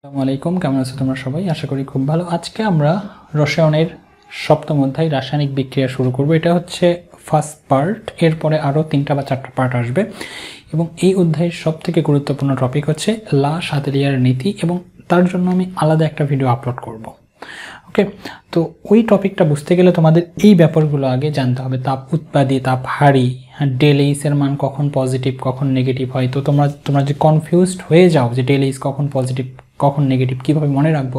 আসসালামু আলাইকুম কেমন আছো তোমরা সবাই আশা করি খুব ভালো আজকে আমরা রসায়নের সপ্তম অধ্যায় রাসায়নিক বিক্রিয়া শুরু করব এটা হচ্ছে ফার্স্ট পার্ট এরপরে আরও তিনটা বা চারটা পার্ট আসবে এবং এই অধ্যায়ের সবথেকে গুরুত্বপূর্ণ টপিক হচ্ছে লা সাতেলিয়ার নীতি এবং তার জন্য আমি আলাদা একটা ভিডিও আপলোড করব। ওকে তো ওই টপিকটা বুঝতে গেলে তোমাদের এই ব্যাপারগুলো আগে জানতে হবে তাপ উৎপাদি তাপ হারি ডেলিসের মান কখন পজিটিভ কখন নেগেটিভ হয় তো তোমরা তোমরা যে কনফিউজড হয়ে যাও যে ডেলিস কখন পজিটিভ কখন নেগেটিভ কীভাবে মনে রাখবো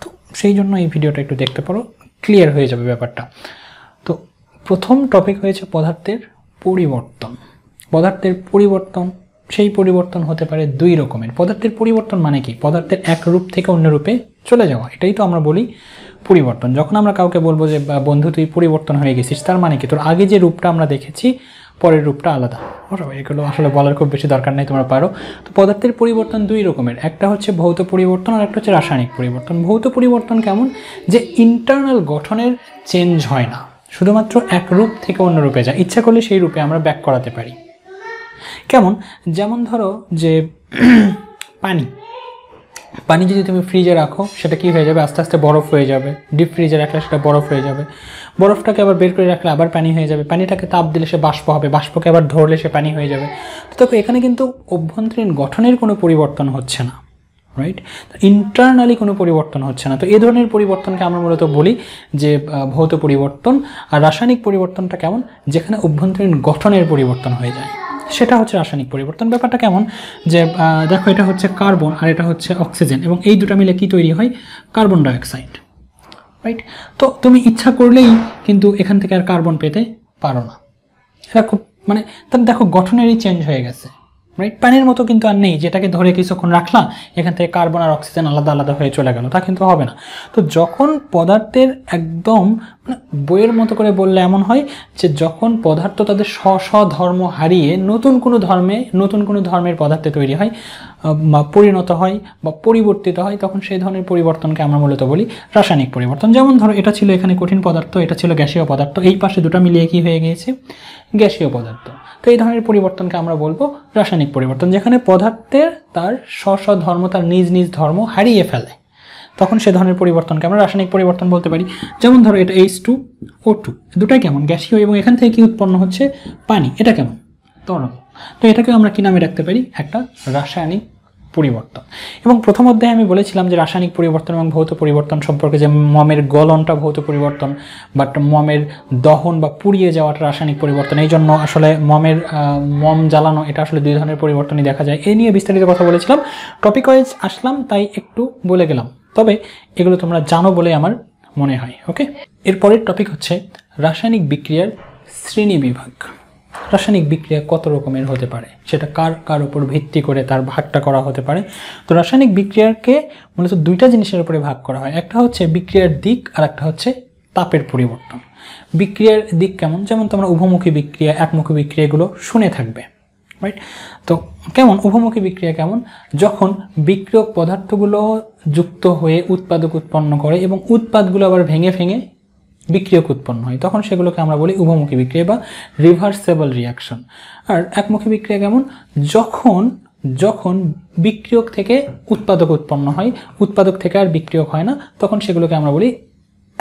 তো সেই জন্য এই ভিডিওটা একটু দেখতে পারো ক্লিয়ার হয়ে যাবে ব্যাপারটা তো প্রথম টপিক হয়েছে পদার্থের পরিবর্তন পদার্থের পরিবর্তন সেই পরিবর্তন হতে পারে দুই রকমের পদার্থের পরিবর্তন মানে কি পদার্থের এক রূপ থেকে অন্য রূপে চলে যাওয়া এটাই তো আমরা বলি পরিবর্তন যখন আমরা কাউকে বলবো যে বন্ধু তুই পরিবর্তন হয়ে গেছিস তার মানে কি তোর আগে যে রূপটা আমরা দেখেছি পরের রূপটা আলাদা এগুলো আসলে বলার খুব বেশি দরকার নেই তোমরা পারো তো পদার্থের পরিবর্তন দুই রকমের একটা হচ্ছে ভৌত পরিবর্তন আর একটা হচ্ছে রাসায়নিক পরিবর্তন ভৌত পরিবর্তন কেমন যে ইন্টারনাল গঠনের চেঞ্জ হয় না শুধুমাত্র এক রূপ থেকে অন্য রূপে যায় ইচ্ছা করলে সেই রূপে আমরা ব্যাক করাতে পারি কেমন যেমন ধরো যে পানি পানি যদি তুমি ফ্রিজে রাখো সেটা কি হয়ে যাবে আস্তে আস্তে বরফ হয়ে যাবে ডিপ ফ্রিজে রাখলে সেটা বরফ হয়ে যাবে বরফটাকে আবার বের করে রাখলে আবার পানি হয়ে যাবে পানিটাকে তাপ দিলে সে বাষ্প হবে বাষ্পকে আবার ধরলে সে পানি হয়ে যাবে তো দেখো এখানে কিন্তু অভ্যন্তরীণ গঠনের কোনো পরিবর্তন হচ্ছে না রাইট ইন্টারনালি কোনো পরিবর্তন হচ্ছে না তো এ ধরনের পরিবর্তনকে আমরা মূলত বলি যে ভৌত পরিবর্তন আর রাসায়নিক পরিবর্তনটা কেমন যেখানে অভ্যন্তরীণ গঠনের পরিবর্তন হয়ে যায় সেটা হচ্ছে রাসায়নিক পরিবর্তন ব্যাপারটা কেমন যে দেখো এটা হচ্ছে কার্বন আর এটা হচ্ছে অক্সিজেন এবং এই দুটা মিলে কি তৈরি হয় কার্বন ডাইঅক্সাইড রাইট তো তুমি ইচ্ছা করলেই কিন্তু এখান থেকে আর কার্বন পেতে পারো না এটা খুব মানে তার দেখো গঠনেরই চেঞ্জ হয়ে গেছে রাইট পানির মতো কিন্তু আর নেই যেটাকে ধরে কিছুক্ষণ রাখলাম এখান থেকে কার্বন আর অক্সিজেন আলাদা আলাদা হয়ে চলে গেল তা কিন্তু হবে না তো যখন পদার্থের একদম মানে বইয়ের মতো করে বললে এমন হয় যে যখন পদার্থ তাদের স্ব স্বধর্ম হারিয়ে নতুন কোনো ধর্মে নতুন কোনো ধর্মের পদার্থে তৈরি হয় বা পরিণত হয় বা পরিবর্তিত হয় তখন সেই ধরনের পরিবর্তনকে আমরা মূলত বলি রাসায়নিক পরিবর্তন যেমন ধরো এটা ছিল এখানে কঠিন পদার্থ এটা ছিল গ্যাসীয় পদার্থ এই পাশে দুটো মিলিয়ে কি হয়ে গিয়েছে গ্যাসীয় পদার্থ তো এই ধরনের পরিবর্তনকে আমরা বলবো রাসায়নিক পরিবর্তন যেখানে পদার্থের তার স্ব স্ব ধর্ম তার নিজ নিজ ধর্ম হারিয়ে ফেলে তখন সে ধরনের পরিবর্তনকে আমরা রাসায়নিক পরিবর্তন বলতে পারি যেমন ধরো এটা এইচ টু ও টু দুটাই কেমন গ্যাসীয় এবং এখান থেকে কি উৎপন্ন হচ্ছে পানি এটা কেমন তরল তো এটাকে আমরা কী নামে রাখতে পারি একটা রাসায়নিক পরিবর্তন এবং প্রথম অধ্যায়ে আমি বলেছিলাম যে রাসায়নিক পরিবর্তন এবং ভৌত পরিবর্তন সম্পর্কে যে মমের গলনটা ভৌত পরিবর্তন বাট মমের দহন বা পুড়িয়ে যাওয়াটা রাসায়নিক পরিবর্তন এই জন্য আসলে মমের মম জ্বালানো এটা আসলে দুই ধরনের পরিবর্তনই দেখা যায় এই নিয়ে বিস্তারিত কথা বলেছিলাম টপিক ওয়াইজ আসলাম তাই একটু বলে গেলাম তবে এগুলো তোমরা জানো বলে আমার মনে হয় ওকে এরপরের টপিক হচ্ছে রাসায়নিক বিক্রিয়ার শ্রেণী বিভাগ রাসায়নিক বিক্রিয়া কত রকমের হতে পারে সেটা কার কার উপর ভিত্তি করে তার ভাগটা করা হতে পারে তো রাসায়নিক বিক্রিয়াকে মূলত দুইটা জিনিসের উপরে ভাগ করা হয় একটা হচ্ছে বিক্রিয়ার দিক আর একটা হচ্ছে তাপের পরিবর্তন বিক্রিয়ার দিক কেমন যেমন তোমরা উভমুখী বিক্রিয়া একমুখী বিক্রিয়াগুলো শুনে থাকবে রাইট তো কেমন উভমুখী বিক্রিয়া কেমন যখন বিক্রিয়ক পদার্থগুলো যুক্ত হয়ে উৎপাদক উৎপন্ন করে এবং উৎপাদগুলো আবার ভেঙে ভেঙে বিক্রিয়ক উৎপন্ন হয় তখন সেগুলোকে আমরা বলি উভমুখী বিক্রিয়া বা রিভার্সেবল রিয়াকশন আর একমুখী বিক্রিয়া কেমন যখন যখন বিক্রিয়ক থেকে উৎপাদক উৎপন্ন হয় উৎপাদক থেকে আর বিক্রিয়ক হয় না তখন সেগুলোকে আমরা বলি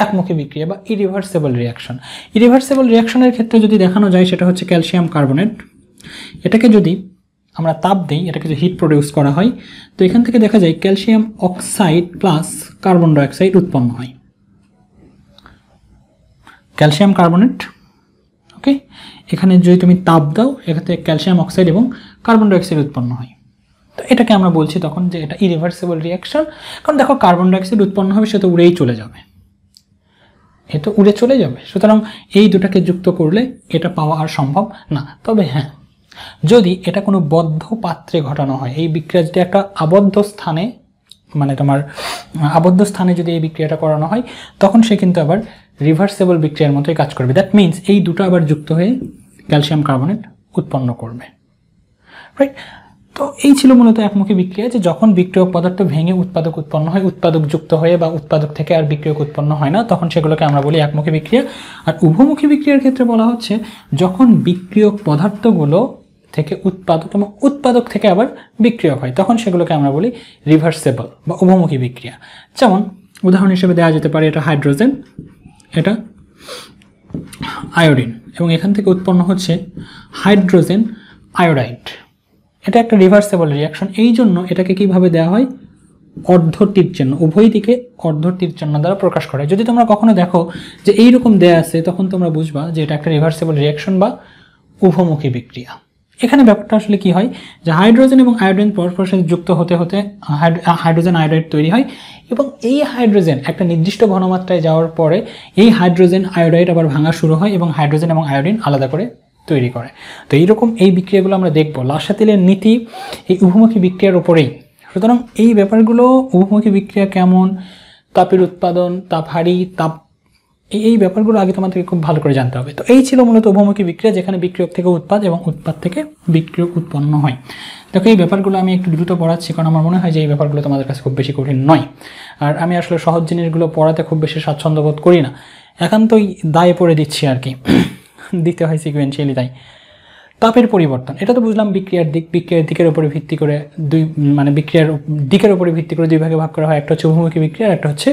একমুখী বিক্রিয়া বা ইরিভার্সেবল রিয়াকশন ইরিভার্সেবল রিয়াকশনের ক্ষেত্রে যদি দেখানো যায় সেটা হচ্ছে ক্যালসিয়াম কার্বনেট এটাকে যদি আমরা তাপ দিই এটাকে যদি হিট প্রডিউস করা হয় তো এখান থেকে দেখা যায় calcium oxide plus carbon dioxide উৎপন্ন হয় ক্যালসিয়াম কার্বনেট ওকে এখানে যদি তুমি তাপ দাও থেকে ক্যালসিয়াম অক্সাইড এবং কার্বন ডাইঅক্সাইড উৎপন্ন হয় তো এটাকে আমরা বলছি তখন যে এটা ইরিভার্সিবল রিয়াকশন কারণ দেখো কার্বন ডাইঅক্সাইড উৎপন্ন হবে সে তো উড়েই চলে যাবে এ তো উড়ে চলে যাবে সুতরাং এই দুটাকে যুক্ত করলে এটা পাওয়া আর সম্ভব না তবে হ্যাঁ যদি এটা কোনো বদ্ধ পাত্রে ঘটানো হয় এই বিক্রিয়া যদি একটা আবদ্ধ স্থানে মানে তোমার আবদ্ধ স্থানে যদি এই বিক্রিয়াটা করানো হয় তখন সে কিন্তু আবার রিভার্সেবল বিক্রিয়ার মতোই কাজ করবে দ্যাট মিন্স এই দুটো আবার যুক্ত হয়ে ক্যালসিয়াম কার্বনেট উৎপন্ন করবে রাইট তো এই ছিল মূলত একমুখী বিক্রিয়া যে যখন বিক্রিয়ক পদার্থ ভেঙে উৎপাদক উৎপন্ন হয় উৎপাদক যুক্ত হয়ে বা উৎপাদক থেকে আর বিক্রিয়ক উৎপন্ন হয় না তখন সেগুলোকে আমরা বলি একমুখী বিক্রিয়া আর উভমুখী বিক্রিয়ার ক্ষেত্রে বলা হচ্ছে যখন বিক্রিয়ক পদার্থগুলো থেকে উৎপাদক এবং উৎপাদক থেকে আবার বিক্রিয়ক হয় তখন সেগুলোকে আমরা বলি রিভার্সেবল বা উভমুখী বিক্রিয়া যেমন উদাহরণ হিসেবে দেওয়া যেতে পারে এটা হাইড্রোজেন এটা আয়োডিন এবং এখান থেকে উৎপন্ন হচ্ছে হাইড্রোজেন আয়োডাইড এটা একটা রিভার্সেবল রিয়াকশন এই জন্য এটাকে কিভাবে দেওয়া হয় অর্ধটির জন্য উভয় দিকে অর্ধটির জন্য দ্বারা প্রকাশ করে যদি তোমরা কখনো দেখো যে এইরকম দেয়া আছে তখন তোমরা বুঝবা যে এটা একটা রিভার্সেবল রিয়াকশন বা উভমুখী বিক্রিয়া এখানে ব্যাপারটা আসলে কি হয় যে হাইড্রোজেন এবং আয়োডিন পরস্পর সাথে যুক্ত হতে হতে হাইড্রোজেন আয়োডাইড তৈরি হয় এবং এই হাইড্রোজেন একটা নির্দিষ্ট ঘনমাত্রায় যাওয়ার পরে এই হাইড্রোজেন আয়োডাইড আবার ভাঙা শুরু হয় এবং হাইড্রোজেন এবং আয়োডিন আলাদা করে তৈরি করে তো এইরকম এই বিক্রিয়াগুলো আমরা দেখব লাশাতিলের নীতি এই উভমুখী বিক্রিয়ার ওপরেই সুতরাং এই ব্যাপারগুলো উভমুখী বিক্রিয়া কেমন তাপের উৎপাদন তাপ হারি তাপ এই এই ব্যাপারগুলো আগে তোমাদেরকে খুব ভালো করে জানতে হবে তো এই ছিল মূলত উভমুখী বিক্রিয়া যেখানে বিক্রিয়ক থেকে উৎপাদ এবং উৎপাদ থেকে বিক্রিয়ক উৎপন্ন হয় দেখো এই ব্যাপারগুলো আমি একটু দ্রুত পড়াচ্ছি কারণ আমার মনে হয় যে এই ব্যাপারগুলো তোমাদের কাছে খুব বেশি কঠিন নয় আর আমি আসলে সহজ জিনিসগুলো পড়াতে খুব বেশি স্বাচ্ছন্দ্য বোধ করি না একান্তই দায়ে পড়ে দিচ্ছি আর কি দিতে হয় সিকুয়েন্সিয়ালি তাই তাপের পরিবর্তন এটা তো বুঝলাম বিক্রিয়ার দিক বিক্রিয়ার দিকের উপরে ভিত্তি করে দুই মানে বিক্রিয়ার দিকের উপরে ভিত্তি করে দুই ভাগে ভাগ করা হয় একটা হচ্ছে উভমুখী বিক্রিয়া আর একটা হচ্ছে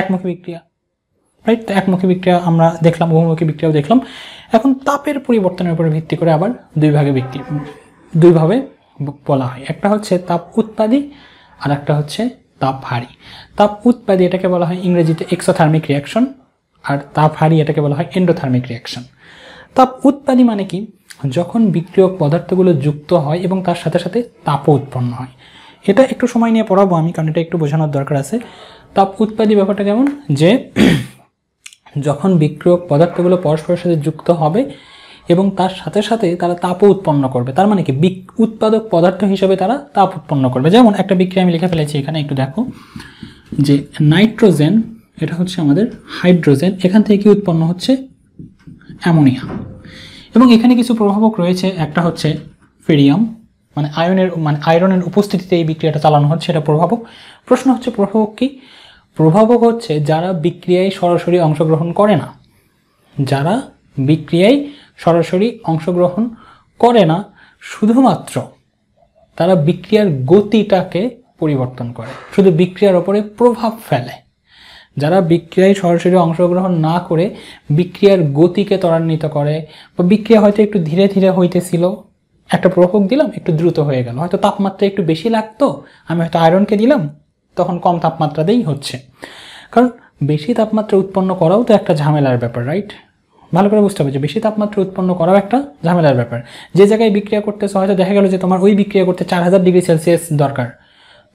একমুখী বিক্রিয়া রাইট তো একমুখী বিক্রিয়া আমরা দেখলাম বহুমুখী বিক্রিয়াও দেখলাম এখন তাপের পরিবর্তনের উপরে ভিত্তি করে আবার দুই ভাগে বিক্রি দুইভাবে বলা হয় একটা হচ্ছে তাপ উৎপাদী আর একটা হচ্ছে তাপ হারি তাপ উৎপাদী এটাকে বলা হয় ইংরেজিতে এক্সোথার্মিক রিয়াকশন আর তাপ হারি এটাকে বলা হয় এন্ডোথার্মিক রিয়াকশন তাপ উৎপাদী মানে কি যখন বিক্রিয়ক পদার্থগুলো যুক্ত হয় এবং তার সাথে সাথে তাপও উৎপন্ন হয় এটা একটু সময় নিয়ে পড়াবো আমি কারণ এটা একটু বোঝানোর দরকার আছে তাপ উৎপাদী ব্যাপারটা কেমন যে যখন বিক্রিয়ক পদার্থগুলো পরস্পরের সাথে যুক্ত হবে এবং তার সাথে সাথে তারা তাপও উৎপন্ন করবে তার মানে কি বিক উৎপাদক পদার্থ হিসেবে তারা তাপ উৎপন্ন করবে যেমন একটা বিক্রিয়া আমি লিখে ফেলেছি এখানে একটু দেখো যে নাইট্রোজেন এটা হচ্ছে আমাদের হাইড্রোজেন এখান থেকে কি উৎপন্ন হচ্ছে অ্যামোনিয়া এবং এখানে কিছু প্রভাবক রয়েছে একটা হচ্ছে ফেরিয়াম মানে আয়নের মানে আয়রনের উপস্থিতিতে এই বিক্রিয়াটা চালানো হচ্ছে এটা প্রভাবক প্রশ্ন হচ্ছে প্রভাবক কি প্রভাবক হচ্ছে যারা বিক্রিয়ায় সরাসরি অংশগ্রহণ করে না যারা বিক্রিয়ায় সরাসরি অংশগ্রহণ করে না শুধুমাত্র তারা বিক্রিয়ার গতিটাকে পরিবর্তন করে শুধু বিক্রিয়ার ওপরে প্রভাব ফেলে যারা বিক্রিয়ায় সরাসরি অংশগ্রহণ না করে বিক্রিয়ার গতিকে ত্বরান্বিত করে বা বিক্রিয়া হয়তো একটু ধীরে ধীরে হইতেছিল একটা প্রভাবক দিলাম একটু দ্রুত হয়ে গেল হয়তো তাপমাত্রা একটু বেশি লাগতো আমি হয়তো আয়রনকে দিলাম তখন কম তাপমাত্রাতেই হচ্ছে কারণ বেশি তাপমাত্রা উৎপন্ন করাও তো একটা ঝামেলার ব্যাপার রাইট ভালো করে বুঝতে হবে যে বেশি তাপমাত্রা উৎপন্ন করাও একটা ঝামেলার ব্যাপার যে জায়গায় বিক্রিয়া করতে হয়তো দেখা গেলো যে তোমার ওই বিক্রিয়া করতে চার হাজার ডিগ্রি সেলসিয়াস দরকার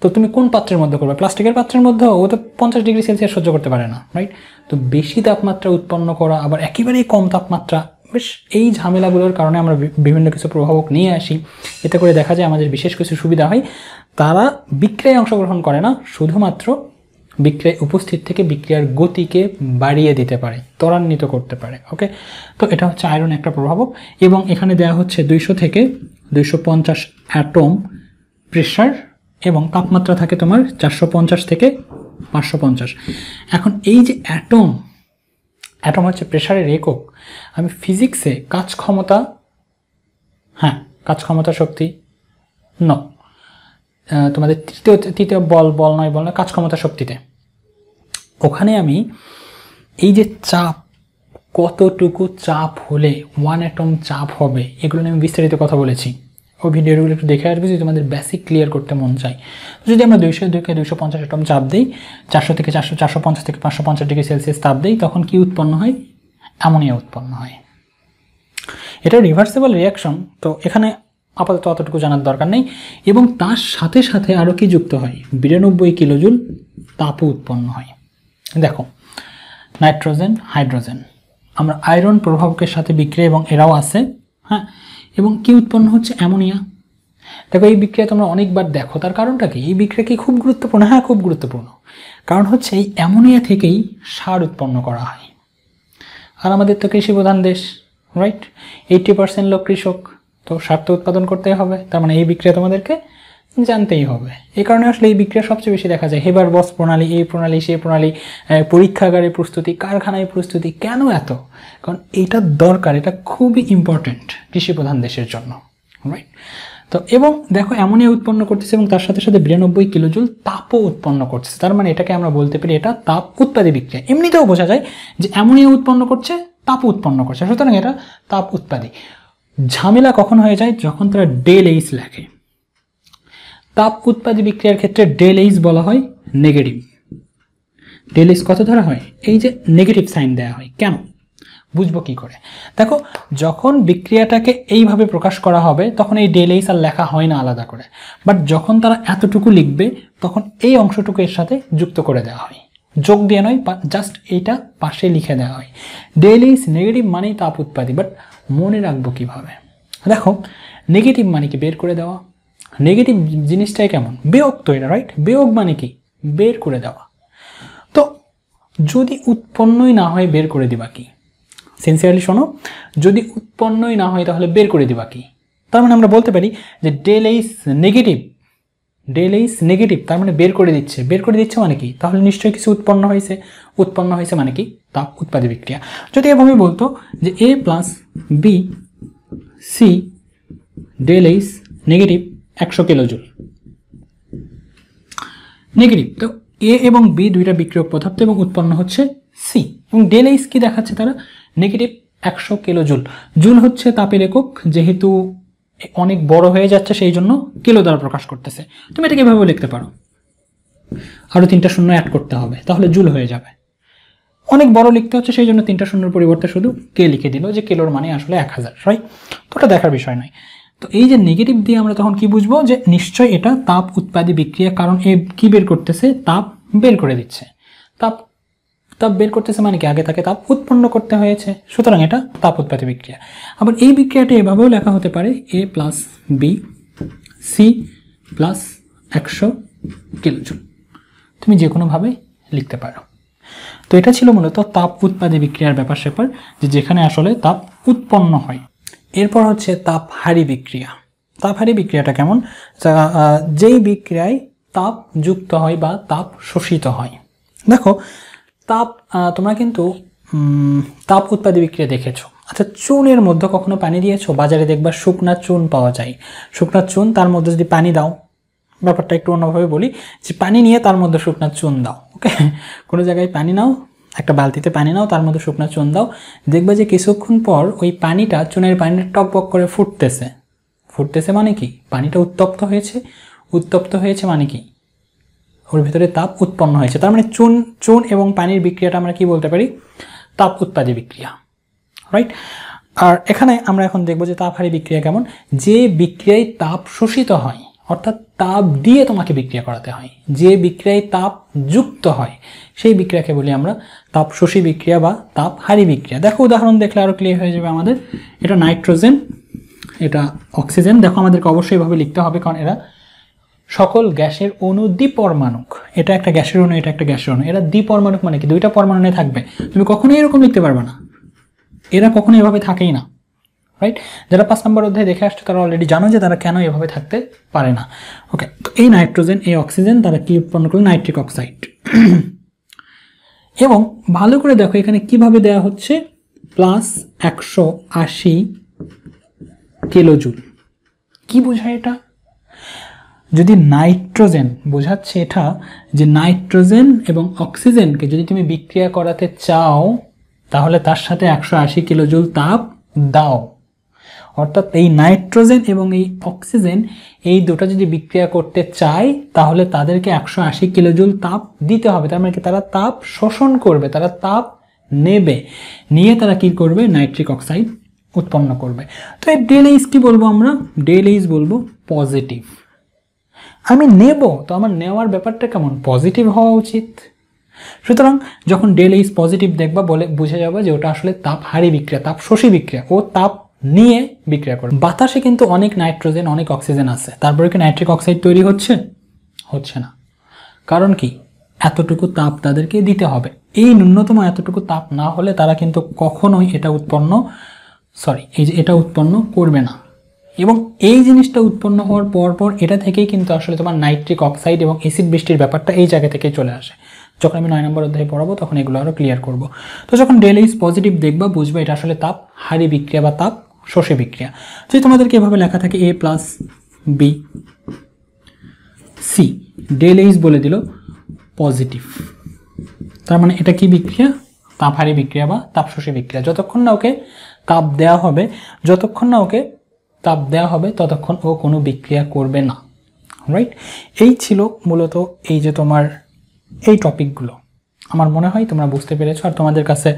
তো তুমি কোন পাত্রের মধ্যে করবে প্লাস্টিকের পাত্রের মধ্যে ও তো পঞ্চাশ ডিগ্রি সেলসিয়াস সহ্য করতে পারে না রাইট তো বেশি তাপমাত্রা উৎপন্ন করা আবার একেবারেই কম তাপমাত্রা বেশ এই ঝামেলাগুলোর কারণে আমরা বিভিন্ন কিছু প্রভাবক নিয়ে আসি এতে করে দেখা যায় আমাদের বিশেষ কিছু সুবিধা হয় তারা বিক্রয় অংশগ্রহণ করে না শুধুমাত্র বিক্রয় উপস্থিত থেকে বিক্রিয়ার গতিকে বাড়িয়ে দিতে পারে ত্বরান্বিত করতে পারে ওকে তো এটা হচ্ছে আয়রন একটা প্রভাবক এবং এখানে দেয়া হচ্ছে দুইশো থেকে দুইশো পঞ্চাশ অ্যাটম প্রেশার এবং তাপমাত্রা থাকে তোমার চারশো পঞ্চাশ থেকে পাঁচশো পঞ্চাশ এখন এই যে অ্যাটম অ্যাটম হচ্ছে প্রেশারের একক আমি ফিজিক্সে কাজ ক্ষমতা হ্যাঁ কাজ ক্ষমতা শক্তি ন তোমাদের তৃতীয় তৃতীয় বল বল নয় বল নয় কাজ ক্ষমতা শক্তিতে ওখানে আমি এই যে চাপ কতটুকু চাপ হলে ওয়ান অ্যাটম চাপ হবে এগুলো নিয়ে আমি বিস্তারিত কথা বলেছি ওই ভিডিওগুলো একটু দেখে আসবে যদি তোমাদের বেসিক ক্লিয়ার করতে মন চায় যদি আমরা দুইশো দুইকে দুইশো পঞ্চাশ এটম চাপ দিই চারশো থেকে চারশো চারশো পঞ্চাশ থেকে পাঁচশো পঞ্চাশ ডিগ্রি সেলসিয়াস তাপ দিই তখন কি উৎপন্ন হয় অ্যামোনিয়া উৎপন্ন হয় এটা রিভার্সেবল রিয়াকশন তো এখানে আপাতত অতটুকু জানার দরকার নেই এবং তার সাথে সাথে আরও কি যুক্ত হয় বিরানব্বই কিলোজুল তাপও উৎপন্ন হয় দেখো নাইট্রোজেন হাইড্রোজেন আমরা আয়রন প্রভাবকের সাথে বিক্রিয়া এবং এরাও আছে হ্যাঁ এবং কি উৎপন্ন হচ্ছে অ্যামোনিয়া দেখো এই বিক্রিয়া তোমরা অনেকবার দেখো তার কারণটা কি এই বিক্রিয়া কি খুব গুরুত্বপূর্ণ হ্যাঁ খুব গুরুত্বপূর্ণ কারণ হচ্ছে এই অ্যামোনিয়া থেকেই সার উৎপন্ন করা হয় আর আমাদের তো কৃষি প্রধান দেশ রাইট এইটি পার্সেন্ট লোক কৃষক তো সার তো উৎপাদন করতেই হবে তার মানে এই বিক্রিয়া তোমাদেরকে জানতেই হবে এই কারণে আসলে এই বিক্রিয়া সবচেয়ে বেশি দেখা যায় হেবার বস প্রণালী এই প্রণালী সেই প্রণালী পরীক্ষাগারে প্রস্তুতি কারখানায় প্রস্তুতি কেন এত কারণ এটা দরকার এটা খুবই ইম্পর্ট্যান্ট কৃষি প্রধান দেশের জন্য রাইট তো এবং দেখো এমনই উৎপন্ন করতেছে এবং তার সাথে সাথে বিরানব্বই কিলোজুল তাপও উৎপন্ন করছে তার মানে এটাকে আমরা বলতে পারি এটা তাপ উৎপাদী বিক্রিয়া এমনিতেও বোঝা যায় যে এমনই উৎপন্ন করছে তাপ উৎপন্ন করছে সুতরাং এটা তাপ উৎপাদী ঝামেলা কখন হয়ে যায় যখন তারা ডেল এইস লেখে তাপ উৎপাদী বিক্রিয়ার ক্ষেত্রে ডেল এইচ বলা হয় নেগেটিভ ডেল এইচ কত ধরা হয় এই যে নেগেটিভ সাইন দেয়া হয় কেন বুঝবো কি করে দেখো যখন বিক্রিয়াটাকে এইভাবে প্রকাশ করা হবে তখন এই ডেল এইস আর লেখা হয় না আলাদা করে বাট যখন তারা এতটুকু লিখবে তখন এই অংশটুকু এর সাথে যুক্ত করে দেওয়া হয় যোগ দিয়ে নয় জাস্ট এইটা পাশে লিখে দেওয়া হয় ডেল এইস নেগেটিভ মানেই তাপ উৎপাদী বাট মনে রাখবো কিভাবে দেখো নেগেটিভ মানে কি বের করে দেওয়া নেগেটিভ জিনিসটাই কেমন বেয়োগ তো এটা রাইট বেয়োগ মানে কি বের করে দেওয়া তো যদি উৎপন্নই না হয় বের করে দিবা কি সিনসিয়ারলি শোনো যদি উৎপন্নই না হয় তাহলে বের করে দিবা কি তার মানে আমরা বলতে পারি যে del H negative del H negative তার মানে বের করে দিচ্ছে বের করে দিচ্ছে মানে কি তাহলে নিশ্চয়ই কিছু উৎপন্ন হয়েছে উৎপন্ন হয়েছে মানে কি তা উৎপাদী বিক্রিয়া যদি এভাবে বলতো যে A plus B C del H negative একশো কিলোজুল নেগেটিভ তো এ এবং বি দুইটা বিক্রিয়ক পদার্থ এবং উৎপন্ন হচ্ছে সি এবং ডেল এইস কি দেখাচ্ছে তারা নেগেটিভ একশো কিলো জুল জুল হচ্ছে তাপের একক যেহেতু অনেক বড় হয়ে যাচ্ছে সেই জন্য কিলো দ্বারা প্রকাশ করতেছে তুমি এটাকে এভাবে লিখতে পারো আরও তিনটা শূন্য অ্যাড করতে হবে তাহলে জুল হয়ে যাবে অনেক বড় লিখতে হচ্ছে সেই জন্য তিনটা শূন্যর পরিবর্তে শুধু কে লিখে দিল যে কিলোর মানে আসলে এক হাজার রাইট তো ওটা দেখার বিষয় নয় তো এই যে নেগেটিভ দিয়ে আমরা তখন কি বুঝবো যে নিশ্চয় এটা তাপ উৎপাদী বিক্রিয়া কারণ এ কি বের করতেছে তাপ বের করে দিচ্ছে তাপ তাপ বের করতেছে মানে কি আগে তাকে তাপ উৎপন্ন করতে হয়েছে সুতরাং এটা তাপ উৎপাদী বিক্রিয়া আবার এই বিক্রিয়াটি এভাবেও লেখা হতে পারে A plus B C plus একশো কিলোজন তুমি যে কোনোভাবে লিখতে পারো তো এটা ছিল মূলত তাপ উৎপাদী বিক্রিয়ার ব্যাপার স্যাপার যে যেখানে আসলে তাপ উৎপন্ন হয় এরপর হচ্ছে হারি বিক্রিয়া হারি বিক্রিয়াটা কেমন যেই বিক্রিয়ায় তাপ যুক্ত হয় বা তাপ শোষিত হয় দেখো তাপ তোমরা কিন্তু তাপ উৎপাদী বিক্রিয়া দেখেছো আচ্ছা চুনের মধ্যে কখনো পানি দিয়েছো বাজারে দেখবা শুকনা চুন পাওয়া যায় শুকনা চুন তার মধ্যে যদি পানি দাও ব্যাপারটা একটু অন্যভাবে বলি যে পানি নিয়ে তার মধ্যে শুকনা চুন দাও ওকে কোনো জায়গায় পানি নাও একটা বালতিতে পানি নাও তার মধ্যে শুকনো চুন দাও দেখবে যে কিছুক্ষণ পর ওই পানিটা চুনের পানিটা টকবক করে ফুটতেছে ফুটতেছে মানে কি পানিটা উত্তপ্ত হয়েছে উত্তপ্ত হয়েছে মানে কি ওর ভিতরে তাপ উৎপন্ন হয়েছে তার মানে চুন চুন এবং পানির বিক্রিয়াটা আমরা কি বলতে পারি তাপ উৎপাদী বিক্রিয়া রাইট আর এখানে আমরা এখন দেখব যে তাপহারী বিক্রিয়া কেমন যে বিক্রিয়ায় তাপ শোষিত হয় অর্থাৎ তাপ দিয়ে তোমাকে বিক্রিয়া করাতে হয় যে বিক্রিয়ায় তাপ যুক্ত হয় সেই বিক্রিয়াকে বলি আমরা তাপ শোষী বিক্রিয়া বা তাপ হারি বিক্রিয়া দেখো উদাহরণ দেখলে আরও ক্লিয়ার হয়ে যাবে আমাদের এটা নাইট্রোজেন এটা অক্সিজেন দেখো আমাদেরকে অবশ্যইভাবে লিখতে হবে কারণ এরা সকল গ্যাসের অণু দ্বিপরমাণুক এটা একটা গ্যাসের অণু এটা একটা গ্যাসের অণু এরা দ্বিপরমাণুক মানে কি দুইটা পরমাণু থাকবে তুমি কখনোই এরকম লিখতে পারবে না এরা কখনো এভাবে থাকেই না রাইট যারা পাঁচ নম্বর অধ্যায় দেখে আসছে তারা অলরেডি জানো যে তারা কেন এভাবে থাকতে পারে না ওকে তো এই নাইট্রোজেন এই অক্সিজেন তারা কি উৎপন্ন করবে নাইট্রিক অক্সাইড এবং ভালো করে দেখো এখানে কিভাবে দেয়া হচ্ছে প্লাস একশো আশি কিলোজুল কি বোঝায় এটা যদি নাইট্রোজেন বোঝাচ্ছে এটা যে নাইট্রোজেন এবং অক্সিজেনকে যদি তুমি বিক্রিয়া করাতে চাও তাহলে তার সাথে একশো আশি কিলোজুল তাপ দাও অর্থাৎ এই নাইট্রোজেন এবং এই অক্সিজেন এই দুটো যদি বিক্রিয়া করতে চায় তাহলে তাদেরকে একশো আশি কিলোজুল তাপ দিতে হবে তার মানে তারা তাপ শোষণ করবে তারা তাপ নেবে নিয়ে তারা কি করবে নাইট্রিক অক্সাইড উৎপন্ন করবে তো এই ডেল এইজ কী বলবো আমরা ডেল এইজ বলবো পজিটিভ আমি নেব তো আমার নেওয়ার ব্যাপারটা কেমন পজিটিভ হওয়া উচিত সুতরাং যখন ডেল এইজ পজিটিভ দেখবা বলে বুঝে যাবে যে ওটা আসলে তাপ হারি বিক্রিয়া তাপ শোষী বিক্রিয়া ও তাপ নিয়ে বিক্রিয়া করে বাতাসে কিন্তু অনেক নাইট্রোজেন অনেক অক্সিজেন আছে তারপরে কি নাইট্রিক অক্সাইড তৈরি হচ্ছে হচ্ছে না কারণ কি এতটুকু তাপ তাদেরকে দিতে হবে এই ন্যূনতম এতটুকু তাপ না হলে তারা কিন্তু কখনোই এটা উৎপন্ন সরি এই যে এটা উৎপন্ন করবে না এবং এই জিনিসটা উৎপন্ন হওয়ার পর পর এটা থেকেই কিন্তু আসলে তোমার নাইট্রিক অক্সাইড এবং অ্যাসিড বৃষ্টির ব্যাপারটা এই জায়গা থেকে চলে আসে যখন আমি নয় নম্বর অধ্যায়ে পড়াবো তখন এগুলো আরও ক্লিয়ার করব তো যখন ডেল পজিটিভ দেখবা বুঝবে এটা আসলে তাপ হারি বিক্রিয়া বা তাপ শোষে বিক্রিয়া যদি তোমাদেরকে এভাবে লেখা থাকে A plus B C del H বলে দিল পজিটিভ তার মানে এটা কি বিক্রিয়া তাপহারি বিক্রিয়া বা তাপশোষী বিক্রিয়া যতক্ষণ না ওকে তাপ দেওয়া হবে যতক্ষণ না ওকে তাপ দেওয়া হবে ততক্ষণ ও কোনো বিক্রিয়া করবে না রাইট এই ছিল মূলত এই যে তোমার এই টপিকগুলো আমার মনে হয় তোমরা বুঝতে পেরেছো আর তোমাদের কাছে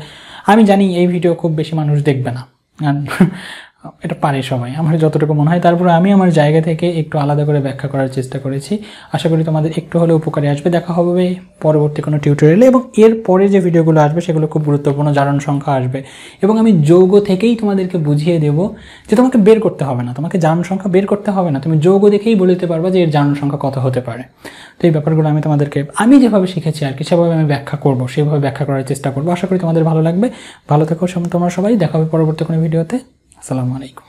আমি জানি এই ভিডিও খুব বেশি মানুষ দেখবে না あの এটা পারে সবাই আমার যতটুকু মনে হয় তারপরে আমি আমার জায়গা থেকে একটু আলাদা করে ব্যাখ্যা করার চেষ্টা করেছি আশা করি তোমাদের একটু হলে উপকারে আসবে দেখা হবে পরবর্তী কোনো টিউটোরিয়ালে এবং এর পরে যে ভিডিওগুলো আসবে সেগুলো খুব গুরুত্বপূর্ণ জারণ সংখ্যা আসবে এবং আমি যৌগ থেকেই তোমাদেরকে বুঝিয়ে দেব যে তোমাকে বের করতে হবে না তোমাকে জারণ সংখ্যা বের করতে হবে না তুমি যৌগ দেখেই বলতে পারবে যে এর জারণ সংখ্যা কত হতে পারে তো এই ব্যাপারগুলো আমি তোমাদেরকে আমি যেভাবে শিখেছি আর কি সেভাবে আমি ব্যাখ্যা করবো সেভাবে ব্যাখ্যা করার চেষ্টা করবো আশা করি তোমাদের ভালো লাগবে ভালো থেকো তোমরা সবাই দেখা হবে পরবর্তী কোনো ভিডিওতে আসসালামু আলাইকুম